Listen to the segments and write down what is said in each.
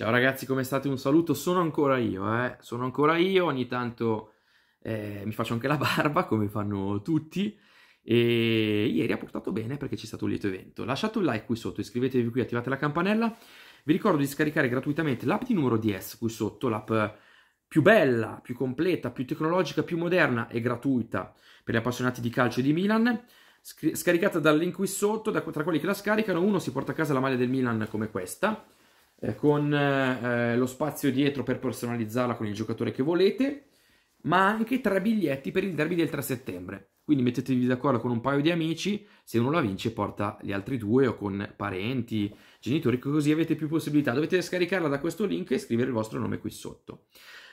Ciao ragazzi, come state? Un saluto, sono ancora io, eh? sono ancora io, ogni tanto eh, mi faccio anche la barba come fanno tutti e ieri ha portato bene perché c'è stato un lieto evento. Lasciate un like qui sotto, iscrivetevi qui, attivate la campanella, vi ricordo di scaricare gratuitamente l'app di numero 10 qui sotto, l'app più bella, più completa, più tecnologica, più moderna e gratuita per gli appassionati di calcio di Milan scaricata dal link qui sotto, da, tra quelli che la scaricano, uno si porta a casa la maglia del Milan come questa, eh, con eh, lo spazio dietro per personalizzarla con il giocatore che volete, ma anche tre biglietti per il derby del 3 settembre. Quindi mettetevi d'accordo con un paio di amici, se uno la vince porta gli altri due o con parenti, genitori, così avete più possibilità. Dovete scaricarla da questo link e scrivere il vostro nome qui sotto.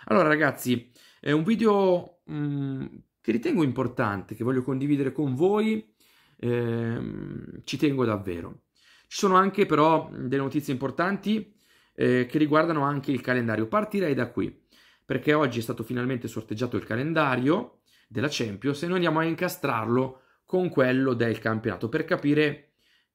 Allora ragazzi, è un video mh, mm, che ritengo importante, che voglio condividere con voi, ehm, ci tengo davvero. Ci sono anche però delle notizie importanti eh, che riguardano anche il calendario. Partirei da qui, perché oggi è stato finalmente sorteggiato il calendario della Champions e noi andiamo a incastrarlo con quello del campionato per capire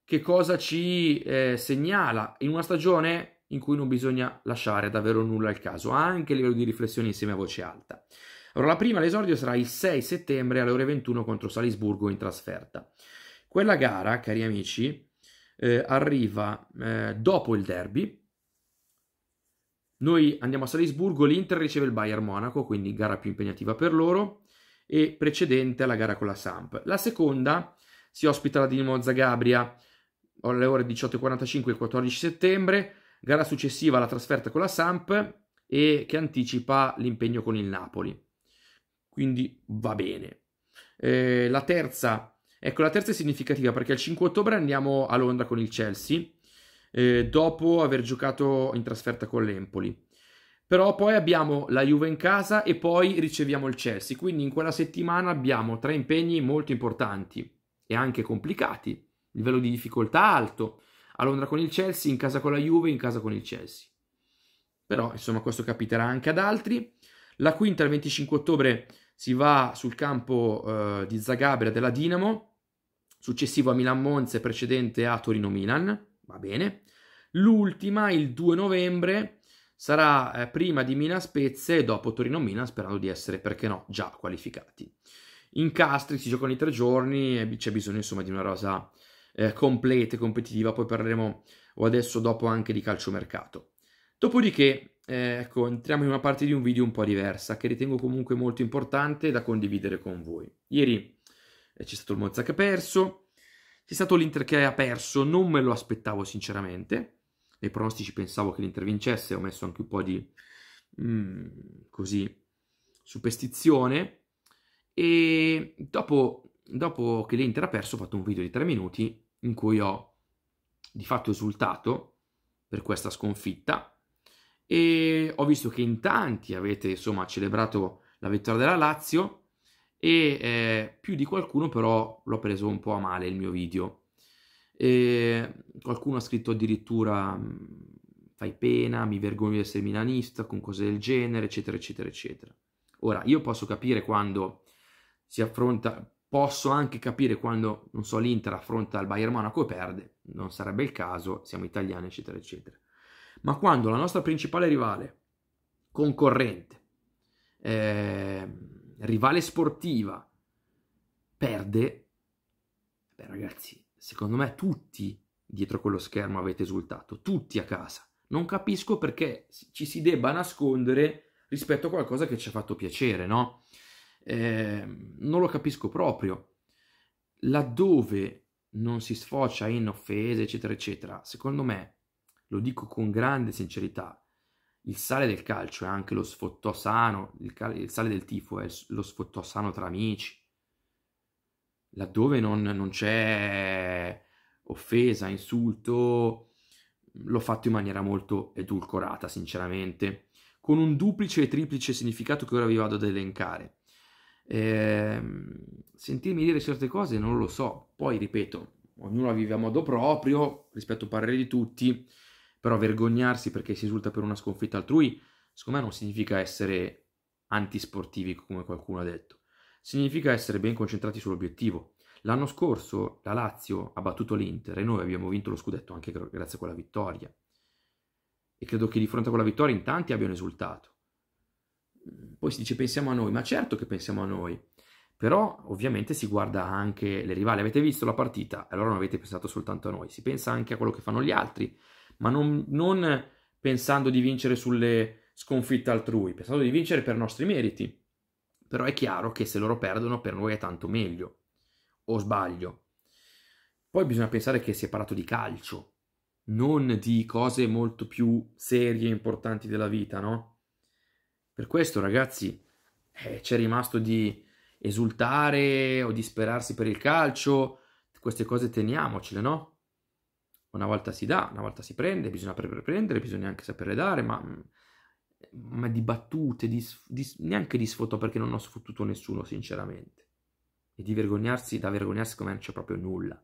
che cosa ci eh, segnala in una stagione in cui non bisogna lasciare davvero nulla al caso, anche a livello di riflessione insieme a voce alta. Allora, la prima, l'esordio sarà il 6 settembre alle ore 21 contro Salisburgo in trasferta. Quella gara, cari amici, eh, arriva eh, dopo il derby, noi andiamo a Salisburgo, l'Inter riceve il Bayern Monaco, quindi gara più impegnativa per loro, e precedente alla gara con la Samp. La seconda si ospita la Dinamo Zagabria alle ore 18.45 il 14 settembre, gara successiva alla trasferta con la Samp e che anticipa l'impegno con il Napoli. Quindi va bene. Eh, la terza, ecco la terza è significativa perché il 5 ottobre andiamo a Londra con il Chelsea eh, dopo aver giocato in trasferta con l'Empoli. Però poi abbiamo la Juve in casa e poi riceviamo il Chelsea, quindi in quella settimana abbiamo tre impegni molto importanti e anche complicati, livello di difficoltà alto, a Londra con il Chelsea, in casa con la Juve, in casa con il Chelsea. Però insomma questo capiterà anche ad altri. La quinta il 25 ottobre si va sul campo eh, di Zagabria della Dinamo, successivo a Milan-Monza e precedente a Torino-Milan va bene. L'ultima, il 2 novembre, sarà eh, prima di Mina Spezze e dopo Torino Mina, sperando di essere, perché no, già qualificati. In Castri si giocano i tre giorni e c'è bisogno insomma di una rosa eh, completa e competitiva, poi parleremo o adesso dopo anche di calciomercato. Dopodiché, eh, ecco, entriamo in una parte di un video un po' diversa, che ritengo comunque molto importante da condividere con voi. Ieri eh, c'è stato il Mozzac perso, c'è stato l'Inter che ha perso, non me lo aspettavo sinceramente. Nei pronostici pensavo che l'Inter vincesse, ho messo anche un po' di mm, così superstizione. E dopo, dopo che l'Inter ha perso, ho fatto un video di tre minuti in cui ho di fatto esultato per questa sconfitta. E ho visto che in tanti avete insomma celebrato la vittoria della Lazio e eh, più di qualcuno però l'ho preso un po' a male il mio video. E qualcuno ha scritto addirittura mm, fai pena, mi vergogno di essere milanista, con cose del genere, eccetera, eccetera, eccetera. Ora, io posso capire quando si affronta, posso anche capire quando, non so, l'Inter affronta il Bayern Monaco e perde, non sarebbe il caso, siamo italiani, eccetera, eccetera. Ma quando la nostra principale rivale, concorrente, eh, rivale sportiva, perde, beh ragazzi, secondo me tutti dietro quello schermo avete esultato, tutti a casa. Non capisco perché ci si debba nascondere rispetto a qualcosa che ci ha fatto piacere, no? Eh, non lo capisco proprio. Laddove non si sfocia in offese, eccetera, eccetera, secondo me, lo dico con grande sincerità, il sale del calcio è anche lo sfottosano, il, cal- il sale del tifo è lo sfottò sano tra amici, laddove non, non c'è offesa, insulto, l'ho fatto in maniera molto edulcorata, sinceramente, con un duplice e triplice significato che ora vi vado ad elencare. Eh, sentirmi dire certe cose non lo so, poi ripeto, ognuno vive a modo proprio, rispetto al parere di tutti, però vergognarsi perché si esulta per una sconfitta altrui, secondo me non significa essere antisportivi come qualcuno ha detto, significa essere ben concentrati sull'obiettivo. L'anno scorso la Lazio ha battuto l'Inter e noi abbiamo vinto lo scudetto anche grazie a quella vittoria. E credo che di fronte a quella vittoria in tanti abbiano esultato. Poi si dice pensiamo a noi, ma certo che pensiamo a noi. Però ovviamente si guarda anche le rivali. Avete visto la partita? Allora non avete pensato soltanto a noi, si pensa anche a quello che fanno gli altri ma non, non pensando di vincere sulle sconfitte altrui, pensando di vincere per nostri meriti. Però è chiaro che se loro perdono per noi è tanto meglio. O sbaglio. Poi bisogna pensare che si è parlato di calcio, non di cose molto più serie e importanti della vita, no? Per questo, ragazzi, eh, c'è rimasto di esultare o disperarsi per il calcio, queste cose teniamocele, no? una volta si dà, una volta si prende, bisogna prendere, bisogna anche sapere dare, ma, mm, ma di battute, di, di, neanche di sfoto perché non ho sfottuto nessuno sinceramente. E di vergognarsi, da vergognarsi come non c'è proprio nulla.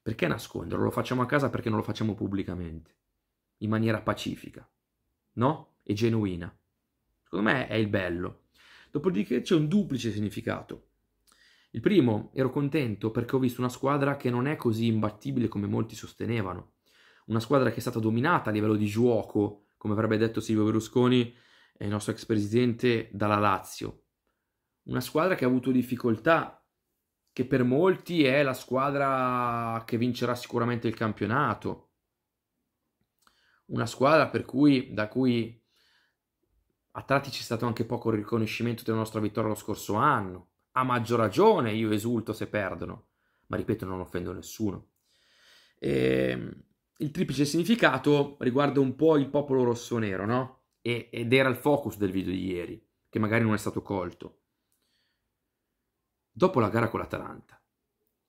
Perché nasconderlo? Lo facciamo a casa perché non lo facciamo pubblicamente, in maniera pacifica, no? E genuina. Secondo me è il bello. Dopodiché c'è un duplice significato il primo, ero contento perché ho visto una squadra che non è così imbattibile come molti sostenevano. Una squadra che è stata dominata a livello di gioco, come avrebbe detto Silvio Berlusconi, il nostro ex presidente, dalla Lazio. Una squadra che ha avuto difficoltà, che per molti è la squadra che vincerà sicuramente il campionato. Una squadra per cui, da cui a tratti c'è stato anche poco riconoscimento della nostra vittoria lo scorso anno a maggior ragione io esulto se perdono, ma ripeto non offendo nessuno. E, ehm, il triplice significato riguarda un po' il popolo rosso-nero, no? ed era il focus del video di ieri, che magari non è stato colto. Dopo la gara con l'Atalanta,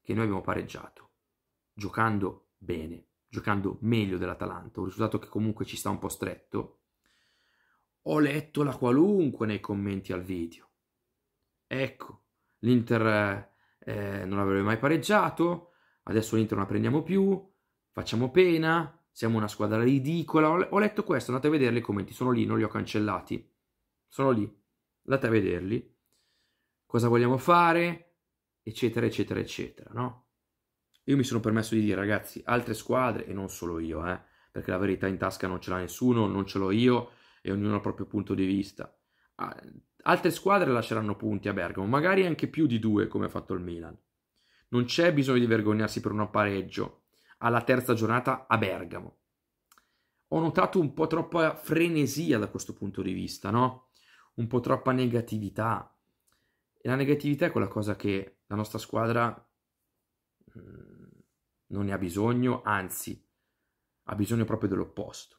che noi abbiamo pareggiato, giocando bene, giocando meglio dell'Atalanta, un risultato che comunque ci sta un po' stretto, ho letto la qualunque nei commenti al video. Ecco, l'Inter eh, non avrebbe mai pareggiato, adesso l'Inter non la prendiamo più, facciamo pena, siamo una squadra ridicola. Ho letto questo, andate a vederli i commenti, sono lì, non li ho cancellati. Sono lì, andate a vederli. Cosa vogliamo fare, eccetera, eccetera, eccetera, no? Io mi sono permesso di dire, ragazzi, altre squadre, e non solo io, eh, perché la verità in tasca non ce l'ha nessuno, non ce l'ho io, e ognuno ha il proprio punto di vista. Ah, Altre squadre lasceranno punti a Bergamo, magari anche più di due come ha fatto il Milan. Non c'è bisogno di vergognarsi per un pareggio alla terza giornata a Bergamo. Ho notato un po' troppa frenesia da questo punto di vista, no? Un po' troppa negatività. E la negatività è quella cosa che la nostra squadra mm, non ne ha bisogno, anzi, ha bisogno proprio dell'opposto.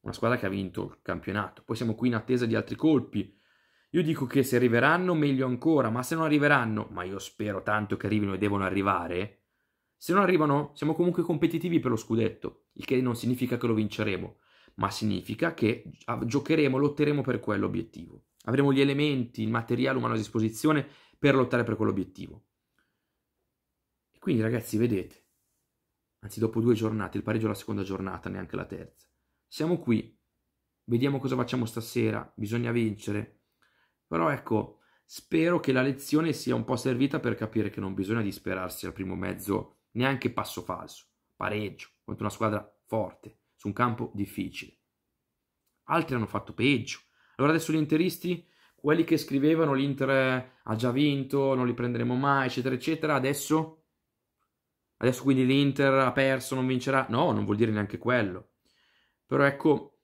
Una squadra che ha vinto il campionato. Poi siamo qui in attesa di altri colpi, io dico che se arriveranno meglio ancora, ma se non arriveranno, ma io spero tanto che arrivino e devono arrivare, se non arrivano siamo comunque competitivi per lo scudetto, il che non significa che lo vinceremo, ma significa che giocheremo, lotteremo per quell'obiettivo. Avremo gli elementi, il materiale umano a disposizione per lottare per quell'obiettivo. E quindi ragazzi, vedete, anzi dopo due giornate, il pareggio è la seconda giornata, neanche la terza. Siamo qui, vediamo cosa facciamo stasera, bisogna vincere però ecco, spero che la lezione sia un po' servita per capire che non bisogna disperarsi al primo mezzo, neanche passo falso, pareggio, contro una squadra forte, su un campo difficile. Altri hanno fatto peggio. Allora adesso gli interisti, quelli che scrivevano l'Inter eh, ha già vinto, non li prenderemo mai, eccetera, eccetera, adesso... Adesso quindi l'Inter ha perso, non vincerà. No, non vuol dire neanche quello. Però ecco,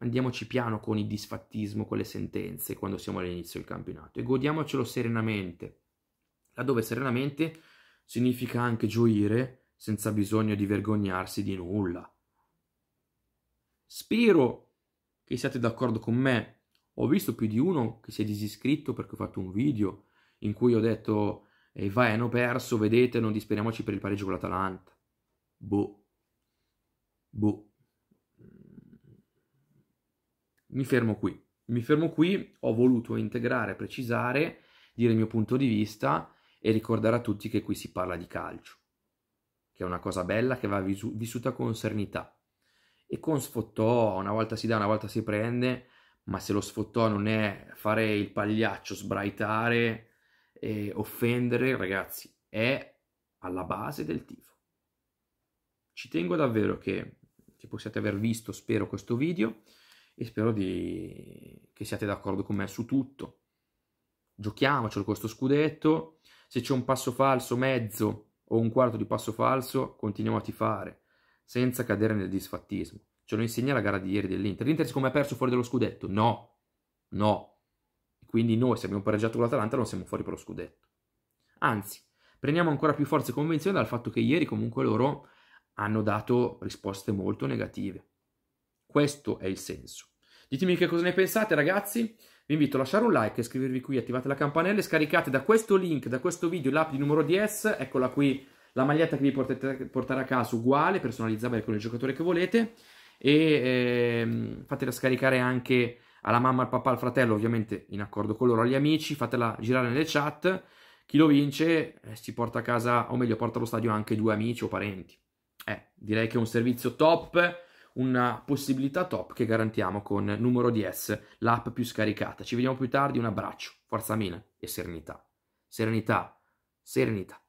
andiamoci piano con il disfattismo, con le sentenze quando siamo all'inizio del campionato e godiamocelo serenamente, laddove serenamente significa anche gioire senza bisogno di vergognarsi di nulla. Spero che siate d'accordo con me. Ho visto più di uno che si è disiscritto perché ho fatto un video in cui ho detto e eh, vai, hanno perso, vedete, non disperiamoci per il pareggio con l'Atalanta. Boh. Boh mi fermo qui. Mi fermo qui, ho voluto integrare, precisare, dire il mio punto di vista e ricordare a tutti che qui si parla di calcio, che è una cosa bella che va visu- vissuta con serenità. E con sfottò, una volta si dà, una volta si prende, ma se lo sfottò non è fare il pagliaccio, sbraitare, eh, offendere, ragazzi, è alla base del tifo. Ci tengo davvero che, che possiate aver visto, spero, questo video e spero di... che siate d'accordo con me su tutto. Giochiamocelo questo scudetto, se c'è un passo falso, mezzo o un quarto di passo falso, continuiamo a tifare, senza cadere nel disfattismo. Ce lo insegna la gara di ieri dell'Inter. L'Inter siccome ha perso fuori dallo scudetto? No, no. Quindi noi se abbiamo pareggiato con l'Atalanta non siamo fuori per lo scudetto. Anzi, prendiamo ancora più forza e convinzione dal fatto che ieri comunque loro hanno dato risposte molto negative. Questo è il senso. Ditemi che cosa ne pensate, ragazzi. Vi invito a lasciare un like, iscrivervi qui, attivate la campanella e scaricate da questo link, da questo video, l'app di numero DS. Eccola qui, la maglietta che vi potete portare a casa uguale, personalizzabile con il giocatore che volete. E ehm, fatela scaricare anche alla mamma, al papà, al fratello, ovviamente in accordo con loro, agli amici. Fatela girare nelle chat. Chi lo vince eh, si porta a casa, o meglio, porta allo stadio anche due amici o parenti. Eh, direi che è un servizio top una possibilità top che garantiamo con numero 10, l'app più scaricata. Ci vediamo più tardi, un abbraccio, forza Mina e serenità. Serenità, serenità.